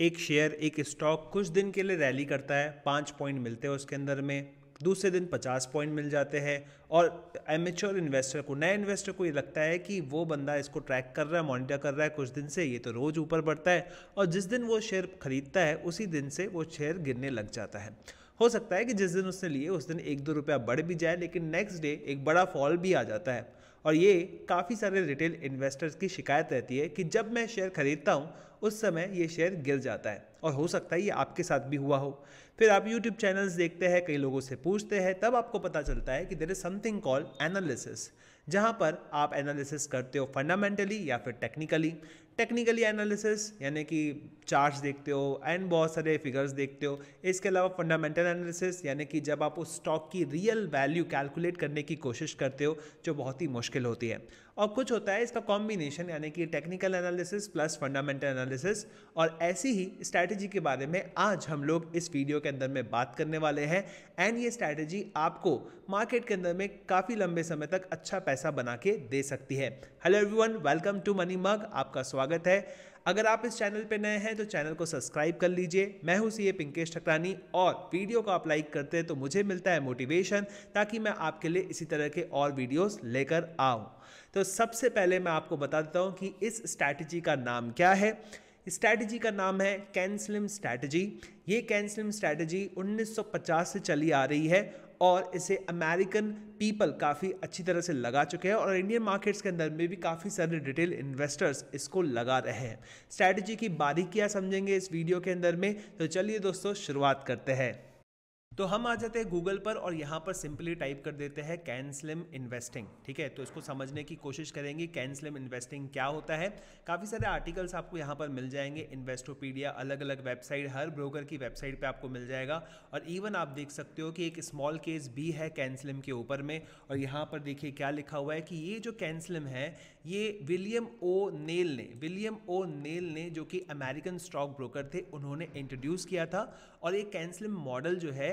एक शेयर एक स्टॉक कुछ दिन के लिए रैली करता है पाँच पॉइंट मिलते हैं उसके अंदर में दूसरे दिन पचास पॉइंट मिल जाते हैं और एमेच्योर इन्वेस्टर को नए इन्वेस्टर को ये लगता है कि वो बंदा इसको ट्रैक कर रहा है मॉनिटर कर रहा है कुछ दिन से ये तो रोज़ ऊपर बढ़ता है और जिस दिन वो शेयर खरीदता है उसी दिन से वो शेयर गिरने लग जाता है हो सकता है कि जिस दिन उसने लिए उस दिन एक दो रुपया बढ़ भी जाए लेकिन नेक्स्ट डे एक बड़ा फॉल भी आ जाता है और ये काफ़ी सारे रिटेल इन्वेस्टर्स की शिकायत रहती है कि जब मैं शेयर खरीदता हूँ उस समय ये शेयर गिर जाता है और हो सकता है ये आपके साथ भी हुआ हो फिर आप यूट्यूब चैनल्स देखते हैं कई लोगों से पूछते हैं तब आपको पता चलता है कि there is something call analysis जहाँ पर आप एनालिसिस करते हो फंडामेंटली या फिर टेक्निकली टेक्निकली एनालिसिस यानी कि चार्ट्स देखते हो एंड बहुत सारे फिगर्स देखते हो इसके अलावा फंडामेंटल एनालिसिस यानी कि जब आप उस स्टॉक की रियल वैल्यू कैलकुलेट करने की कोशिश करते हो जो बहुत ही मुश्किल होती है और कुछ होता है इसका कॉम्बिनेशन यानी कि technical analysis plus fundamental analysis और ऐसी ही स्ट्रैटेजी के बारे में आज हम लोग इस वीडियो के अंदर में बात करने वाले हैं एंड ये स्ट्रैटेजी आपको मार्केट के अंदर में काफ़ी लंबे समय तक अच्छा पैसा बना के दे सकती है hello everyone welcome to Money Mug आपका स्वागत है अगर आप इस चैनल पर नए हैं तो चैनल को सब्सक्राइब कर लीजिए मैं हूँ सी ए पिंकेश ठकरानी और वीडियो को आप लाइक करते हैं तो मुझे मिलता है मोटिवेशन ताकि मैं आपके लिए इसी तरह के और वीडियोस लेकर आऊँ तो सबसे पहले मैं आपको बता देता हूँ कि इस स्ट्रैटेजी का नाम क्या है स्ट्रैटेजी का नाम है कैंसलिम स्ट्रैटेजी ये कैंसलिम स्ट्रैटेजी 1950 से चली आ रही है और इसे अमेरिकन पीपल काफ़ी अच्छी तरह से लगा चुके हैं और इंडियन मार्केट्स के अंदर में भी काफ़ी सारे रिटेल इन्वेस्टर्स इसको लगा रहे हैं स्ट्रैटेजी की बारीकियाँ समझेंगे इस वीडियो के अंदर में तो चलिए दोस्तों शुरुआत करते हैं तो हम आ जाते हैं गूगल पर और यहाँ पर सिंपली टाइप कर देते हैं कैन इन्वेस्टिंग ठीक है तो इसको समझने की कोशिश करेंगे कैंसलम इन्वेस्टिंग क्या होता है काफ़ी सारे आर्टिकल्स आपको यहाँ पर मिल जाएंगे इन्वेस्टोपीडिया अलग अलग वेबसाइट हर ब्रोकर की वेबसाइट पे आपको मिल जाएगा और इवन आप देख सकते हो कि एक स्मॉल केस भी है कैन के ऊपर में और यहाँ पर देखिए क्या लिखा हुआ है कि ये जो कैंसलम है ये विलियम ओ नेल ने विलियम ओ नेल ने जो कि अमेरिकन स्टॉक ब्रोकर थे उन्होंने इंट्रोड्यूस किया था और ये कैन मॉडल जो है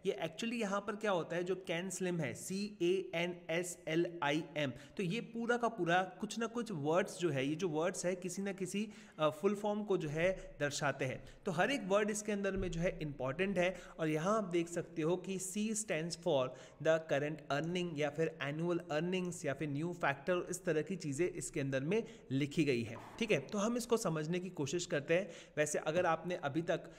ये एक्चुअली यहाँ पर क्या होता है जो कैन स्लिम है C A N S L I M तो ये पूरा का पूरा कुछ ना कुछ वर्ड्स जो है ये जो वर्ड्स है किसी ना किसी फुल फॉर्म को जो है दर्शाते हैं तो हर एक वर्ड इसके अंदर में जो है इंपॉर्टेंट है और यहाँ आप देख सकते हो कि C stand for the current earning या फिर एनुअल अर्निंग्स या फिर न्यू फैक्टर इस तरह की चीज़ें इसके अंदर में लिखी गई है ठीक है तो हम इसको समझने की कोशिश करते हैं वैसे अगर आपने अभी तक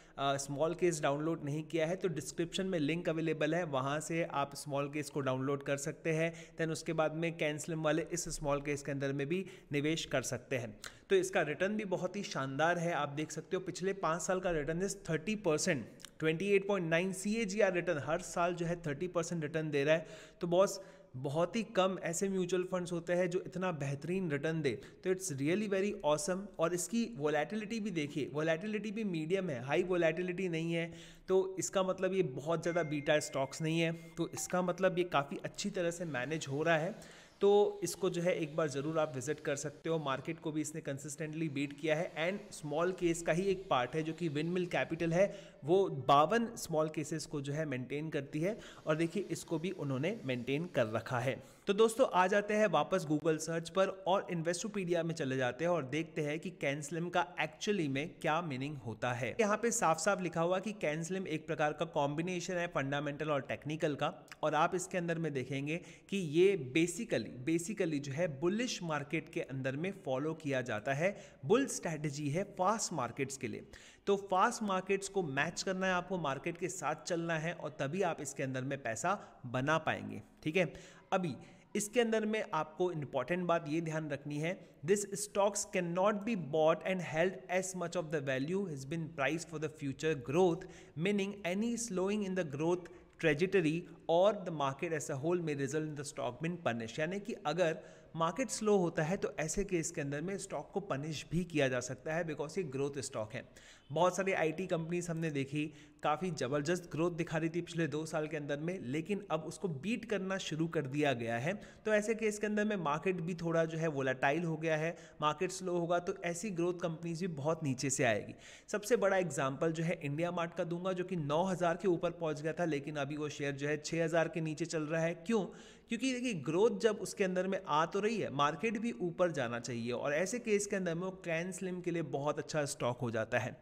स्मॉल केस डाउनलोड नहीं किया है तो डिस्क्रिप्शन में लिंक अवेलेबल है वहाँ से आप स्मॉल केस को डाउनलोड कर सकते हैं देन उसके बाद में कैंसलिम वाले इस स्मॉल केस के अंदर में भी निवेश कर सकते हैं तो इसका रिटर्न भी बहुत ही शानदार है आप देख सकते हो पिछले पाँच साल का रिटर्न इस thirty percent twenty eight point nine सी रिटर्न हर साल जो है थर्टी परसेंट रिटर्न दे रहा है तो बॉस बहुत ही कम ऐसे म्यूचुअल फंड्स होते हैं जो इतना बेहतरीन रिटर्न दे तो इट्स रियली वेरी ऑसम और इसकी वोलेटिलिटी भी देखिए वोलेटिलिटी भी मीडियम है हाई वोलेटिलिटी नहीं है तो इसका मतलब ये बहुत ज़्यादा बीटा स्टॉक्स नहीं है तो इसका मतलब ये काफ़ी अच्छी तरह से मैनेज हो रहा है तो इसको जो है एक बार ज़रूर आप विजिट कर सकते हो मार्केट को भी इसने कंसिस्टेंटली बीट किया है एंड स्मॉल केस का ही एक पार्ट है जो कि विन मिल कैपिटल है वो बावन स्मॉल केसेस को जो है मेंटेन करती है और देखिए इसको भी उन्होंने मेंटेन कर रखा है तो दोस्तों आ जाते हैं वापस गूगल सर्च पर और इन्वेस्टोपीडिया में चले जाते हैं और देखते हैं कि कैंसलिम का एक्चुअली में क्या मीनिंग होता है यहाँ पे साफ साफ लिखा हुआ कि कैंसलिम एक प्रकार का कॉम्बिनेशन है फंडामेंटल और टेक्निकल का और आप इसके अंदर में देखेंगे कि ये बेसिकली बेसिकली जो है बुलिश मार्केट के अंदर में फॉलो किया जाता है बुल स्ट्रैटेजी है फास्ट मार्केट्स के लिए तो फास्ट मार्केट्स को मैच मैच करना है आपको मार्केट के साथ चलना है और तभी आप इसके अंदर में पैसा बना पाएंगे ठीक है अभी इसके अंदर में आपको इंपॉर्टेंट बात ये ध्यान रखनी है this stocks can not be bought and held as much of the value has been priced for the future growth meaning any slowing in the growth trajectory और the market as a whole में result in the stock been punish यानी कि अगर market slow होता है तो ऐसे case के अंदर में स्टॉक को पनिश भी किया जा सकता है बिकॉज ये ग्रोथ स्टॉक है बहुत सारी आईटी कंपनीज हमने देखी काफ़ी ज़बरदस्त ग्रोथ दिखा रही थी पिछले दो साल के अंदर में लेकिन अब उसको बीट करना शुरू कर दिया गया है तो ऐसे केस के अंदर में मार्केट भी थोड़ा जो है वोलाटाइल हो गया है मार्केट स्लो होगा तो ऐसी ग्रोथ कंपनीज भी बहुत नीचे से आएगी सबसे बड़ा एग्जाम्पल जो है इंडिया मार्ट का दूंगा जो कि नौ के ऊपर पहुँच गया था लेकिन अभी वो शेयर जो है 6000 हज़ार के नीचे चल रहा है क्यों क्योंकि देखिए ग्रोथ जब उसके अंदर में आ तो रही है मार्केट भी ऊपर जाना चाहिए और ऐसे केस के अंदर में वो कैन स्लिम के लिए बहुत अच्छा स्टॉक हो जाता है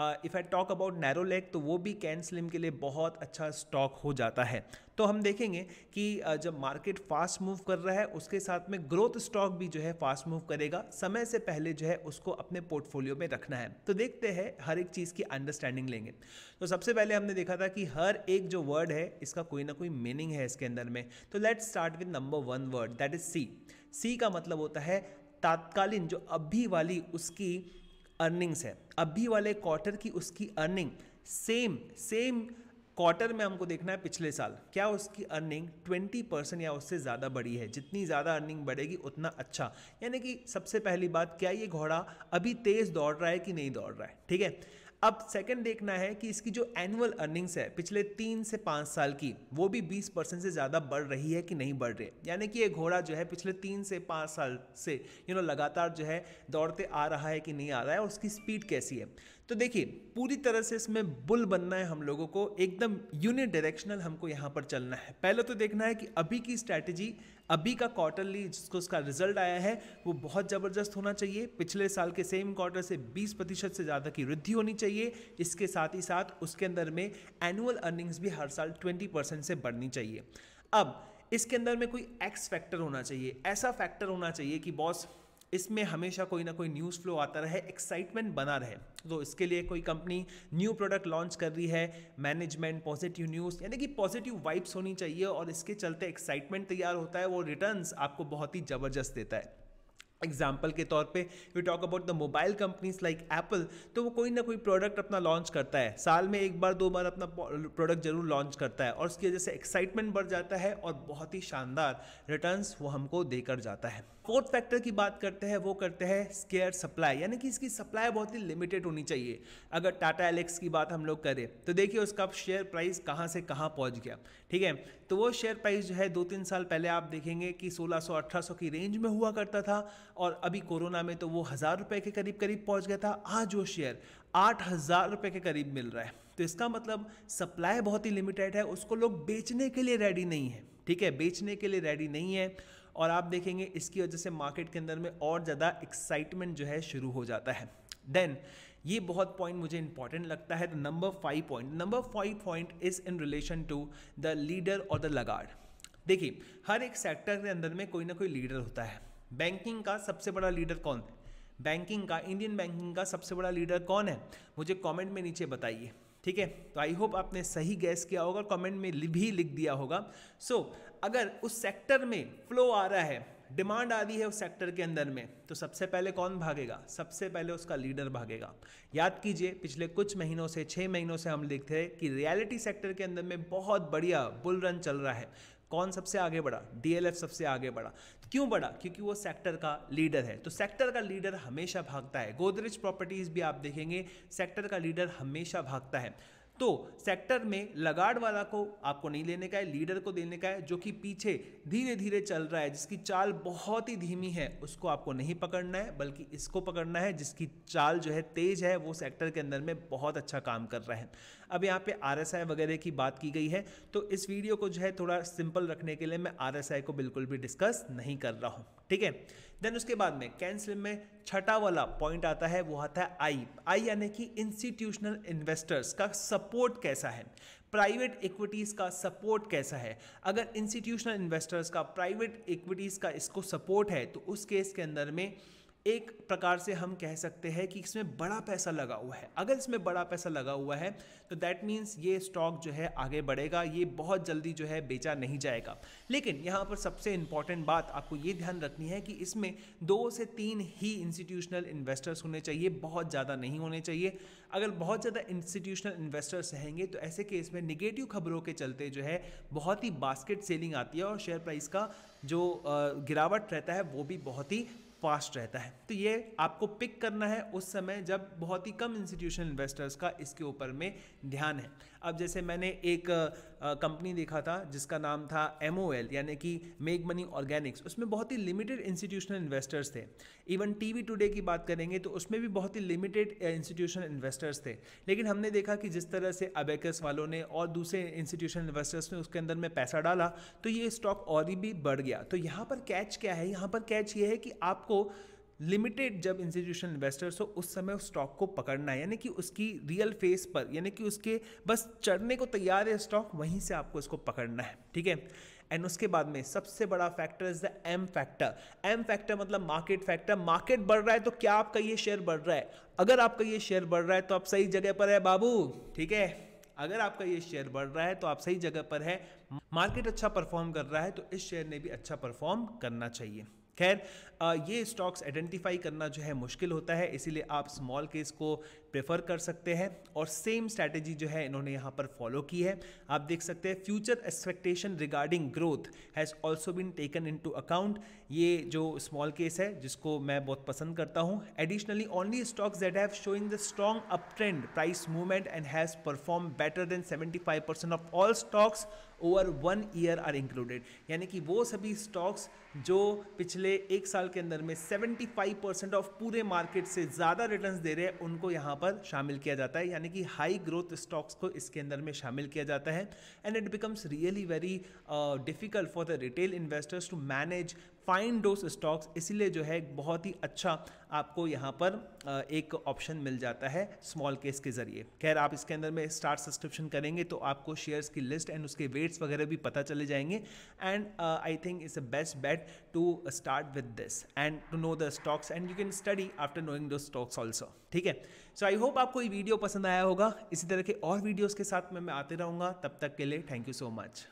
if I talk about narrow leg तो वो भी कैन स्लिम के लिए बहुत अच्छा स्टॉक हो जाता है तो हम देखेंगे कि uh, जब मार्केट फास्ट मूव कर रहा है उसके साथ में ग्रोथ स्टॉक भी जो है फास्ट मूव करेगा समय से पहले जो है उसको अपने पोर्टफोलियो में रखना है तो देखते हैं हर एक चीज़ की अंडरस्टैंडिंग लेंगे तो सबसे पहले हमने देखा था कि हर एक जो वर्ड है इसका कोई ना कोई मीनिंग है इसके अंदर में तो let's start with number one word that is C C का मतलब होता है तात्कालीन जो अभी वाली उसकी अर्निंग्स है अभी वाले क्वार्टर की उसकी अर्निंग सेम सेम क्वार्टर में हमको देखना है पिछले साल क्या उसकी अर्निंग 20 परसेंट या उससे ज़्यादा बढ़ी है जितनी ज़्यादा अर्निंग बढ़ेगी उतना अच्छा यानी कि सबसे पहली बात क्या ये घोड़ा अभी तेज़ दौड़ रहा है कि नहीं दौड़ रहा है ठीक है अब सेकंड देखना है कि इसकी जो एनुअल अर्निंग्स है पिछले तीन से पाँच साल की वो भी बीस परसेंट से ज़्यादा बढ़ रही है कि नहीं बढ़ रही यानी कि ये घोड़ा जो है पिछले तीन से पाँच साल से यू नो लगातार जो है दौड़ते आ रहा है कि नहीं आ रहा है और उसकी स्पीड कैसी है तो देखिए पूरी तरह से इसमें बुल बनना है हम लोगों को एकदम यूनिट डायरेक्शनल हमको यहाँ पर चलना है पहले तो देखना है कि अभी की स्ट्रैटेजी अभी का क्वार्टरली जिसको उसका रिजल्ट आया है वो बहुत ज़बरदस्त होना चाहिए पिछले साल के सेम क्वार्टर से 20 प्रतिशत से ज़्यादा की वृद्धि होनी चाहिए इसके साथ ही साथ उसके अंदर में एनुअल अर्निंग्स भी हर साल 20 परसेंट से बढ़नी चाहिए अब इसके अंदर में कोई एक्स फैक्टर होना चाहिए ऐसा फैक्टर होना चाहिए कि बॉस इसमें हमेशा कोई ना कोई न्यूज़ फ्लो आता रहे एक्साइटमेंट बना रहे तो इसके लिए कोई कंपनी न्यू प्रोडक्ट लॉन्च कर रही है मैनेजमेंट पॉजिटिव न्यूज़ यानी कि पॉजिटिव वाइब्स होनी चाहिए और इसके चलते एक्साइटमेंट तैयार होता है वो रिटर्न्स आपको बहुत ही ज़बरदस्त देता है एग्जाम्पल के तौर पे we talk about the mobile companies like Apple तो वो कोई ना कोई प्रोडक्ट अपना लॉन्च करता है साल में एक बार दो बार अपना प्रोडक्ट जरूर लॉन्च करता है और उसकी वजह से एक्साइटमेंट बढ़ जाता है और बहुत ही शानदार रिटर्न्स वो हमको देकर जाता है फोर्थ फैक्टर की बात करते हैं वो करते हैं स्केयर सप्लाई यानी कि इसकी सप्लाई बहुत ही लिमिटेड होनी चाहिए अगर टाटा एलेक्स की बात हम लोग करें तो देखिए उसका शेयर प्राइस कहाँ से कहाँ पहुँच गया ठीक है तो वो शेयर प्राइस जो है दो तीन साल पहले आप देखेंगे कि 1600-1800 की रेंज में हुआ करता था और अभी कोरोना में तो वो हज़ार रुपये के करीब करीब पहुंच गया था आज वो शेयर आठ हज़ार रुपये के करीब मिल रहा है तो इसका मतलब सप्लाई बहुत ही लिमिटेड है उसको लोग बेचने के लिए रेडी नहीं है ठीक है बेचने के लिए रेडी नहीं है और आप देखेंगे इसकी वजह से मार्केट के अंदर में और ज़्यादा एक्साइटमेंट जो है शुरू हो जाता है देन ये बहुत पॉइंट मुझे इंपॉर्टेंट लगता है तो number five point number five point is in relation to the leader और द लगाड़ देखिए हर एक सेक्टर के अंदर में कोई ना कोई लीडर होता है बैंकिंग का सबसे बड़ा लीडर कौन है बैंकिंग का इंडियन बैंकिंग का सबसे बड़ा लीडर कौन है मुझे कमेंट में नीचे बताइए ठीक है तो आई होप आपने सही गैस किया होगा कमेंट में भी लिख दिया होगा सो so, अगर उस सेक्टर में फ्लो आ रहा है डिमांड आ रही है उस सेक्टर के अंदर में तो सबसे पहले कौन भागेगा सबसे पहले उसका लीडर भागेगा याद कीजिए पिछले कुछ महीनों से छः महीनों से हम देखते हैं कि रियलिटी सेक्टर के अंदर में बहुत बढ़िया बुल रन चल रहा है कौन सबसे आगे बढ़ा डीएलएफ सबसे आगे बढ़ा तो क्यों बढ़ा क्योंकि वो सेक्टर का लीडर है तो सेक्टर का लीडर हमेशा भागता है गोदरेज प्रॉपर्टीज भी आप देखेंगे सेक्टर का लीडर हमेशा भागता है तो सेक्टर में लगाड़ वाला को आपको नहीं लेने का है लीडर को देने का है जो कि पीछे धीरे धीरे चल रहा है जिसकी चाल बहुत ही धीमी है उसको आपको नहीं पकड़ना है बल्कि इसको पकड़ना है जिसकी चाल जो है तेज है वो सेक्टर के अंदर में बहुत अच्छा काम कर रहा है अब यहाँ पे आर वगैरह की बात की गई है तो इस वीडियो को जो है थोड़ा सिंपल रखने के लिए मैं आर को बिल्कुल भी डिस्कस नहीं कर रहा हूँ ठीक है देन उसके बाद में कैंसिल में छठा वाला पॉइंट आता है वो आता है आई आई यानी कि इंस्टीट्यूशनल इन्वेस्टर्स का सपोर्ट कैसा है प्राइवेट इक्विटीज़ का सपोर्ट कैसा है अगर इंस्टीट्यूशनल इन्वेस्टर्स का प्राइवेट इक्विटीज़ का इसको सपोर्ट है तो उस केस के अंदर में एक प्रकार से हम कह सकते हैं कि इसमें बड़ा पैसा लगा हुआ है अगर इसमें बड़ा पैसा लगा हुआ है तो दैट मीन्स ये स्टॉक जो है आगे बढ़ेगा ये बहुत जल्दी जो है बेचा नहीं जाएगा लेकिन यहाँ पर सबसे इंपॉर्टेंट बात आपको ये ध्यान रखनी है कि इसमें दो से तीन ही इंस्टीट्यूशनल इन्वेस्टर्स होने चाहिए बहुत ज़्यादा नहीं होने चाहिए अगर बहुत ज़्यादा इंस्टीट्यूशनल इन्वेस्टर्स रहेंगे तो ऐसे केस में निगेटिव खबरों के चलते जो है बहुत ही बास्केट सेलिंग आती है और शेयर प्राइस का जो गिरावट रहता है वो भी बहुत ही फास्ट रहता है तो ये आपको पिक करना है उस समय जब बहुत ही कम इंस्टीट्यूशन इन्वेस्टर्स का इसके ऊपर में ध्यान है अब जैसे मैंने एक कंपनी देखा था जिसका नाम था एम ओ एल यानी कि मेक मनी ऑर्गेनिक्स उसमें बहुत ही लिमिटेड इंस्टीट्यूशनल इन्वेस्टर्स थे इवन टी वी टूडे की बात करेंगे तो उसमें भी बहुत ही लिमिटेड इंस्टीट्यूशनल इन्वेस्टर्स थे लेकिन हमने देखा कि जिस तरह से अबेकस वालों ने और दूसरे इंस्टीट्यूशनल इन्वेस्टर्स ने उसके अंदर में पैसा डाला तो ये स्टॉक और भी बढ़ गया तो यहाँ पर कैच क्या है यहाँ पर कैच ये है कि आपको लिमिटेड जब इंस्टीट्यूशन इन्वेस्टर्स हो उस समय उस स्टॉक को पकड़ना है यानी कि उसकी रियल फेस पर यानी कि उसके बस चढ़ने को तैयार है स्टॉक वहीं से आपको इसको पकड़ना है ठीक है एंड उसके बाद में सबसे बड़ा factor is the M factor M factor मतलब मार्केट फैक्टर मार्केट बढ़ रहा है तो क्या आपका ये शेयर बढ़ रहा है अगर आपका ये शेयर बढ़ रहा है तो आप सही जगह पर है बाबू ठीक है अगर आपका ये शेयर बढ़ रहा है तो आप सही जगह पर है मार्केट अच्छा परफॉर्म कर रहा है तो इस शेयर ने भी अच्छा परफॉर्म करना चाहिए खैर ये स्टॉक्स आइडेंटिफाई करना जो है मुश्किल होता है इसीलिए आप स्मॉल केस को प्रेफर कर सकते हैं और सेम स्ट्रैटेजी जो है इन्होंने यहाँ पर फॉलो की है आप देख सकते हैं future expectation regarding growth has also been taken into account ये जो स्मॉल केस है जिसको मैं बहुत पसंद करता हूँ additionally only stocks that have showing the strong uptrend price movement and has perform better than five percent of all stocks over one year are included यानी कि वो सभी स्टॉक्स जो पिछले एक साल के अंदर में 75 परसेंट ऑफ पूरे मार्केट से ज़्यादा रिटर्न दे रहे हैं उनको यहाँ पर शामिल किया जाता है यानी कि हाई ग्रोथ स्टॉक्स को इसके अंदर में शामिल किया जाता है and it becomes really very difficult for the retail investors to manage fine those stocks इसीलिए जो है बहुत ही अच्छा आपको यहाँ पर एक ऑप्शन मिल जाता है स्मॉल केस के जरिए खैर आप इसके अंदर में स्टार सब्सक्रिप्शन करेंगे तो आपको शेयर्स की लिस्ट एंड उसके वेट्स वगैरह भी पता चले जाएंगे and I think it's a best bet to start with this and to know the stocks and you can study after knowing those stocks also ठीक है सो आई होप आपको ये वीडियो पसंद आया होगा इसी तरह के और वीडियोज़ के साथ में मैं आते रहूँगा तब तक के लिए थैंक यू सो मच